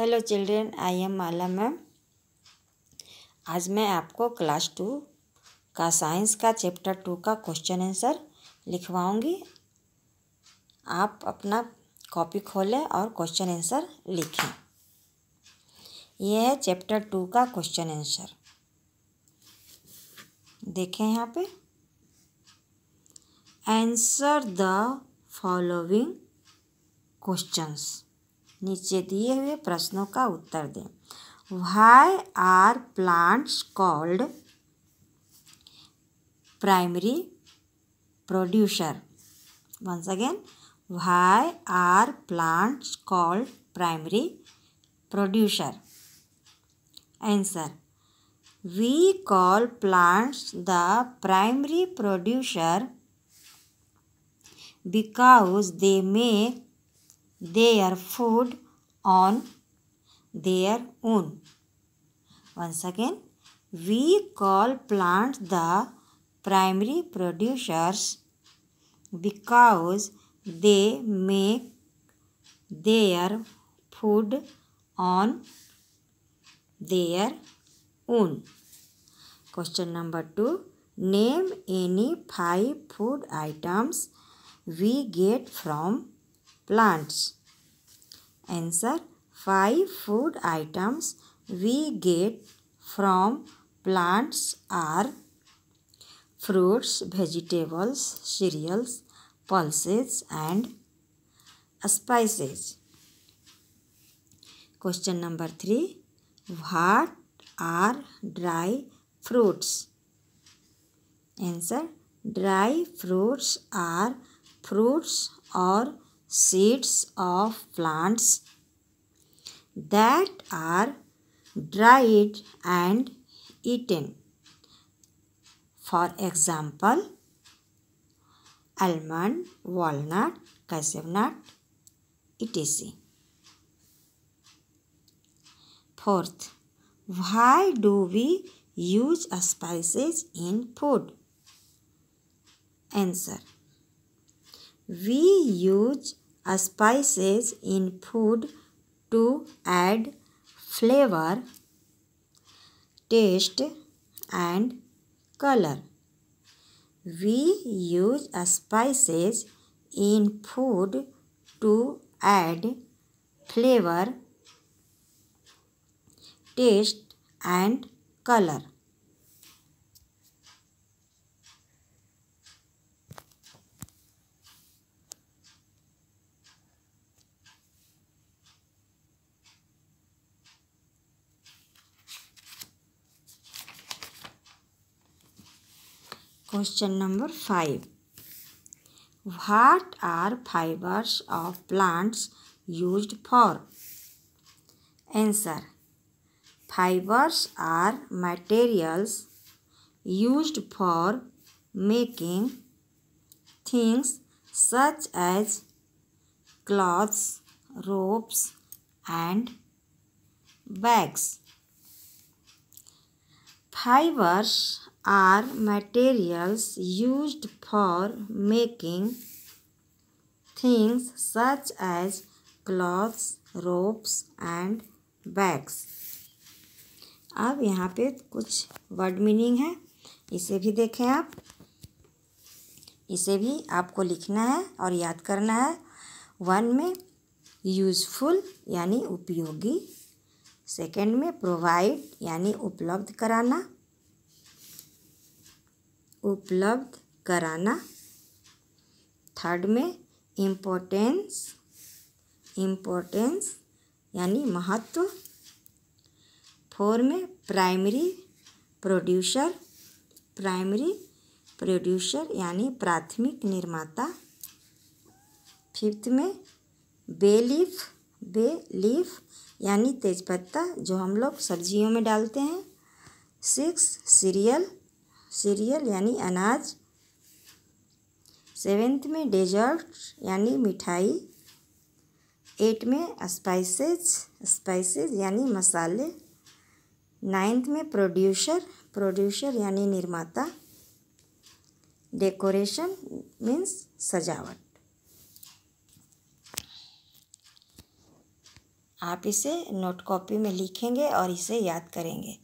Hello children I am Mala ma'am आज मैं आपको क्लास टू का साइंस का चैप्टर टू का क्वेश्चन आंसर लिखवाऊंगी आप अपना कॉपी खोलें और क्वेश्चन आंसर लिखें यह है चैप्टर टू का क्वेश्चन आंसर देखें यहाँ पे आंसर द फॉलोइंग क्वेश्चंस नीचे दिए हुए प्रश्नों का उत्तर दें why are plants called primary producer once again why are plants called primary producer answer we call plants the primary producer because they make their food on their own. Once again, we call plants the primary producers because they make their food on their own. Question number two. Name any five food items we get from plants. Answer 5 food items we get from plants are fruits, vegetables, cereals, pulses and spices. Question number 3. What are dry fruits? Answer. Dry fruits are fruits or seeds of plants that are dried and eaten. For example, almond, walnut, cashew nut, etc. Fourth, why do we use spices in food? Answer. We use spices in food to add flavor, taste and color. We use spices in food to add flavor, taste and color. Question number 5. What are fibers of plants used for? Answer. Fibers are materials used for making things such as cloths, ropes and bags. Fibers are materials used for making things such as cloths, ropes and bags. अब यहाँ पे कुछ word meaning है इसे भी देखें आप इसे भी आपको लिखना है और याद करना है वन में यूज़फुल यानी उपयोगी सेकंड में प्रोवाइड यानी उपलब्ध कराना उपलब्ध कराना थर्ड में इम्पोर्टेंस इम्पोर्टेंस यानी महत्व फोर में प्राइमरी प्रोड्यूसर प्राइमरी प्रोड्यूसर यानी प्राथमिक निर्माता फिफ्थ में बेलीफ लीफ यानी तेज़पत्ता जो हम लोग सब्जियों में डालते हैं सिक्स सीरियल सीरियल यानी अनाज सेवेंथ में डेजर्ट यानी मिठाई एट में स्पाइसेज स्पाइसेज यानी मसाले नाइन्थ में प्रोड्यूसर प्रोड्यूसर यानी निर्माता डेकोरेशन मीन्स सजावट आप इसे नोट कॉपी में लिखेंगे और इसे याद करेंगे